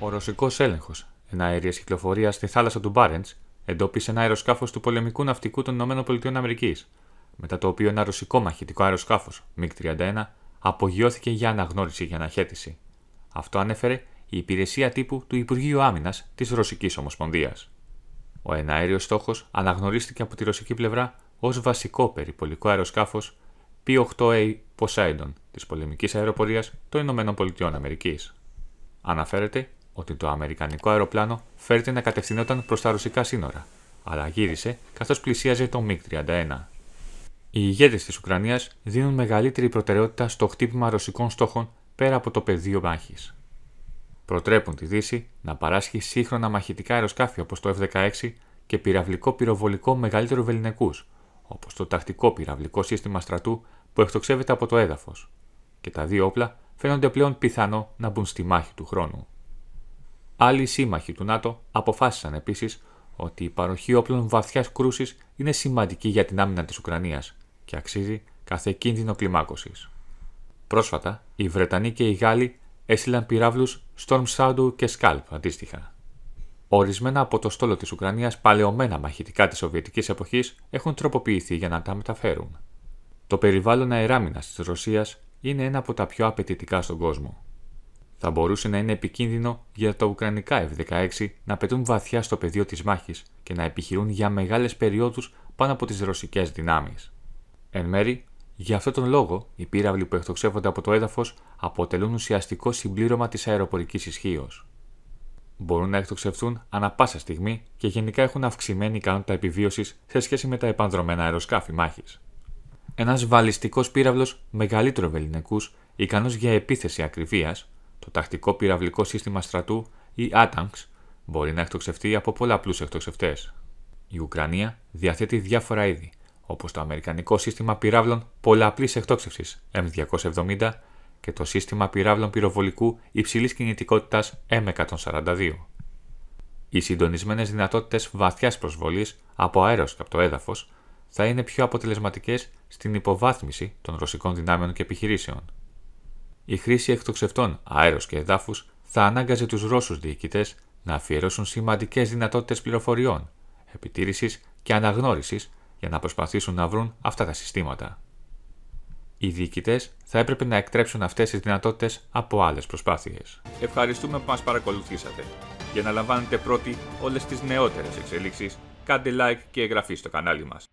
Ο ρωσικός έλεγχος εναέρεια κυκλοφορίας στη θάλασσα του Μπάρεντ εντόπισε ένα αεροσκάφος του πολεμικού ναυτικού των ΗΠΑ, μετά το οποίο ένα ρωσικό μαχητικό Μικ MiG-31 απογειώθηκε για αναγνώριση και αναχέτηση. Αυτό ανέφερε η υπηρεσία τύπου του Υπουργείου Άμυνας της Ρωσικής Ομοσπονδίας. Ο εναέριο στόχος αναγνωρίστηκε από τη ρωσική πλευρά ως βασικό περιπολικό αεροσκάφος P-8A Poseidon της πολεμικής αεροπορίας των ΗΠΑ. Αναφέρεται ότι το Αμερικανικό αεροπλάνο φέρεται να κατευθυνόταν προς τα ρωσικά σύνορα, αλλά γύρισε καθώς πλησίαζε το MiG-31. Οι ηγέτες της Ουκρανίας δίνουν μεγαλύτερη προτεραιότητα στο χτύπημα ρωσικών στόχων πέρα από το πεδίο μάχης. Προτρέπουν τη Δύση να παράσχει σύγχρονα μαχητικά αεροσκάφη όπως το F-16 και πυραυλικό πυροβολικό μεγαλύτερου βεληνικούς, όπως το τακτικό πυραυλικό σύστημα στρατού που εκτοξεύεται από το έδαφος. Και τα δύο όπλα φαίνονται πλέον πιθανό να μπουν στη μάχη του χρόνου. Άλλοι σύμμαχοι του ΝΑΤΟ αποφάσισαν επίσης ότι η παροχή όπλων βαθιάς κρούσης είναι σημαντική για την άμυνα της Ουκρανίας και αξίζει κάθε κίνδυνο κλιμάκωσης. Πρόσφατα, οι Βρετανοί και οι Γάλλοι έστειλαν πυράβλους Storm Shadow και Scalp αντίστοιχα. Ορισμένα από το στόλο της Ουκρανίας παλαιωμένα μαχητικά της Σοβιετικής εποχής έχουν τροποποιηθεί για να τα μεταφέρουν. Το περιβάλλον αεράμινας της Ρωσίας είναι ένα από τα πιο απαιτητικά στον κόσμο. Θα μπορούσε να είναι επικίνδυνο για τα Ουκρανικά F-16 να πετούν βαθιά στο πεδίο της μάχης και να επιχειρούν για μεγάλες περιόδους πάνω από τις ρωσικές δυνάμεις. Εν μέρη, για αυτόν τον λόγο, οι πύραυλοι που εκτοξεύονται από το έδαφος αποτελούν ουσιαστικό συμπλήρωμα της αεροπορικής ισχύως. Μπορούν να εκτοξευτούν ανα πάσα στιγμή και γενικά έχουν αυξημένη ικανότητα επιβίωσης σε σχέση με τα επανδρομένα αεροσκάφη μάχης. Ένας βαλιστικός πύραυλος μεγαλύτερο βεληνικούς, ικανός για επίθεση ακριβίας, το τακτικό πυραυλικό σύστημα στρατού ή ATANKS μπορεί να εκτοξευτεί από πολλαπλού εκτοξευτές. Η Ουκρανία διαθέτει διάφορα είδη, όπως το Αμερικανικό σύστημα πυράβλων πολλαπλής εκτόξευσης M270 και το σύστημα πυράβλων πυροβολικού υψηλής κινητικότητας M142. Οι συντονισμένες δυνατότητες βαθιάς προσβολής από αέρος και από το έδαφος θα είναι πιο αποτελεσματικές στην υποβάθμιση των ρωσικών δυνάμεων και επιχειρήσεων η χρήση εκτοξευτών, αέρος και εδάφους θα ανάγκαζε τους Ρώσους διοικητές να αφιερώσουν σημαντικές δυνατότητες πληροφοριών, επιτήρησης και αναγνώρισης για να προσπαθήσουν να βρουν αυτά τα συστήματα. Οι διοικητές θα έπρεπε να εκτρέψουν αυτές τις δυνατότητες από άλλες προσπάθειες. Ευχαριστούμε που μας παρακολουθήσατε. Για να λαμβάνετε πρώτοι όλες τις νεότερες εξελίξεις, κάντε like και εγγραφή στο κανάλι μας.